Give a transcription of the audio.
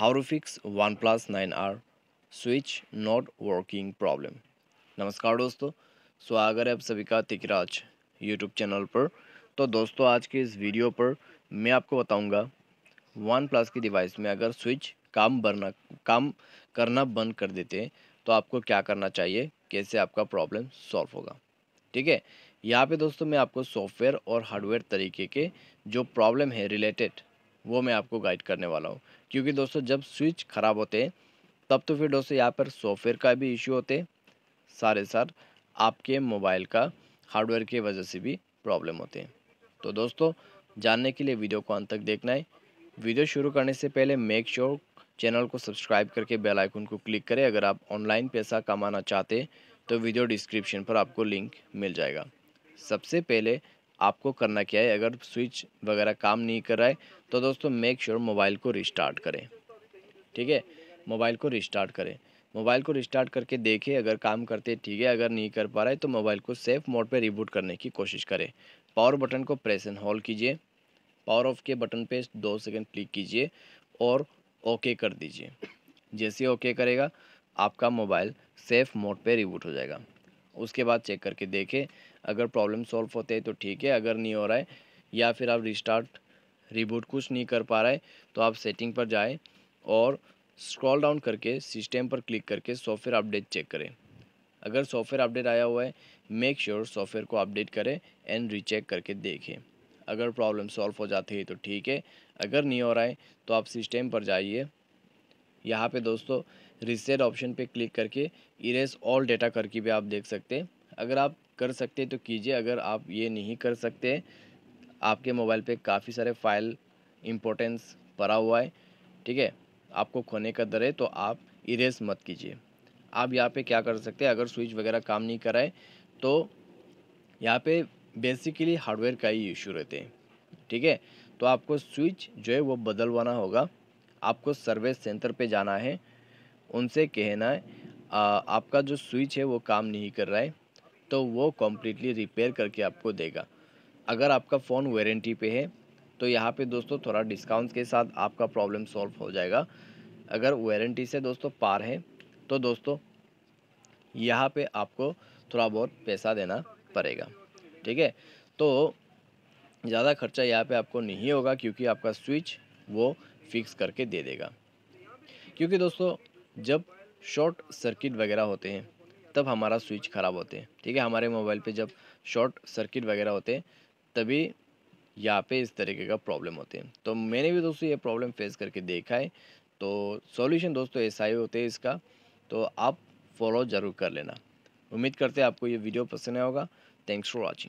how to fix OnePlus 9R switch not working problem नमस्कार दोस्तों स्वागत है आप सभी का तिकराज यूट्यूब चैनल पर तो दोस्तों आज के इस वीडियो पर मैं आपको बताऊंगा वन प्लस की डिवाइस में अगर स्विच काम बरना काम करना बंद कर देते हैं तो आपको क्या करना चाहिए कैसे आपका प्रॉब्लम सॉल्व होगा ठीक है यहाँ पे दोस्तों मैं आपको सॉफ्टवेयर और हार्डवेयर तरीके के जो प्रॉब्लम है रिलेटेड वो मैं आपको गाइड करने वाला हूँ क्योंकि दोस्तों जब स्विच ख़राब होते हैं तब तो फिर दोस्तों यहाँ पर सॉफ्टवेयर का भी इशू होते सारे सार आपके मोबाइल का हार्डवेयर की वजह से भी प्रॉब्लम होते हैं तो दोस्तों जानने के लिए वीडियो को अंत तक देखना है वीडियो शुरू करने से पहले मेक श्योर चैनल को सब्सक्राइब करके बेल आइकन को क्लिक करें अगर आप ऑनलाइन पैसा कमाना चाहते तो वीडियो डिस्क्रिप्शन पर आपको लिंक मिल जाएगा सबसे पहले आपको करना क्या है अगर स्विच वगैरह काम नहीं कर रहा है तो दोस्तों मेक श्योर मोबाइल को रिस्टार्ट करें ठीक है मोबाइल को रिस्टार्ट करें मोबाइल को रिस्टार्ट करके देखें अगर काम करते ठीक है अगर नहीं कर पा रहा है तो मोबाइल को सेफ मोड पर रिबूट करने की कोशिश करें पावर बटन को प्रेस एंड होल्ड कीजिए पावर ऑफ के बटन पे दो सेकंड क्लिक कीजिए और ओके कर दीजिए जैसे ओके करेगा आपका मोबाइल सेफ मोड पे रिबूट हो जाएगा उसके बाद चेक करके देखें अगर प्रॉब्लम सॉल्व होते हैं तो ठीक है अगर नहीं हो रहा है या फिर आप रिस्टार्ट रिबूट कुछ नहीं कर पा रहा है तो आप सेटिंग पर जाएँ और स्क्रॉल डाउन करके सिस्टम पर क्लिक करके सॉफ्टवेयर अपडेट चेक करें अगर सॉफ्टवेयर अपडेट आया हुआ है मेक श्योर सॉफ्टवेयर को अपडेट करें एंड रीचेक करके देखें अगर प्रॉब्लम सॉल्व हो जाती है तो ठीक है अगर नहीं हो रहा है तो आप सिस्टम पर जाइए यहाँ पे दोस्तों रिसेट ऑप्शन पे क्लिक करके इरेज ऑल डेटा करके भी आप देख सकते हैं अगर आप कर सकते तो कीजिए अगर आप ये नहीं कर सकते आपके मोबाइल पे काफ़ी सारे फाइल इम्पोर्टेंस पड़ा हुआ है ठीक है आपको खोने का डर है तो आप इरेज मत कीजिए आप यहाँ पे क्या कर सकते हैं अगर स्विच वगैरह काम नहीं कराए तो यहाँ पे बेसिकली हार्डवेयर का ही इशू रहते हैं ठीक है तो आपको स्विच जो है वो बदलवाना होगा आपको सर्विस सेंटर पे जाना है उनसे कहना है आ, आपका जो स्विच है वो काम नहीं कर रहा है तो वो कम्प्लीटली रिपेयर करके आपको देगा अगर आपका फ़ोन वारंटी पे है तो यहाँ पे दोस्तों थोड़ा डिस्काउंट के साथ आपका प्रॉब्लम सॉल्व हो जाएगा अगर वारंटी से दोस्तों पार है तो दोस्तों यहाँ पे आपको थोड़ा बहुत पैसा देना पड़ेगा ठीक है तो ज़्यादा खर्चा यहाँ पे आपको नहीं होगा क्योंकि आपका स्विच वो फिक्स करके दे देगा क्योंकि दोस्तों जब शॉर्ट सर्किट वगैरह होते हैं तब हमारा स्विच ख़राब होते हैं ठीक है हमारे मोबाइल पे जब शॉर्ट सर्किट वगैरह होते हैं तभी यहाँ पे इस तरीके का प्रॉब्लम होते हैं तो मैंने भी दोस्तों ये प्रॉब्लम फेस करके देखा है तो सॉल्यूशन दोस्तों ऐसा ही होते हैं इसका तो आप फॉलो ज़रूर कर लेना उम्मीद करते हैं आपको ये वीडियो पसंद आया होगा थैंक्स फॉर वॉचिंग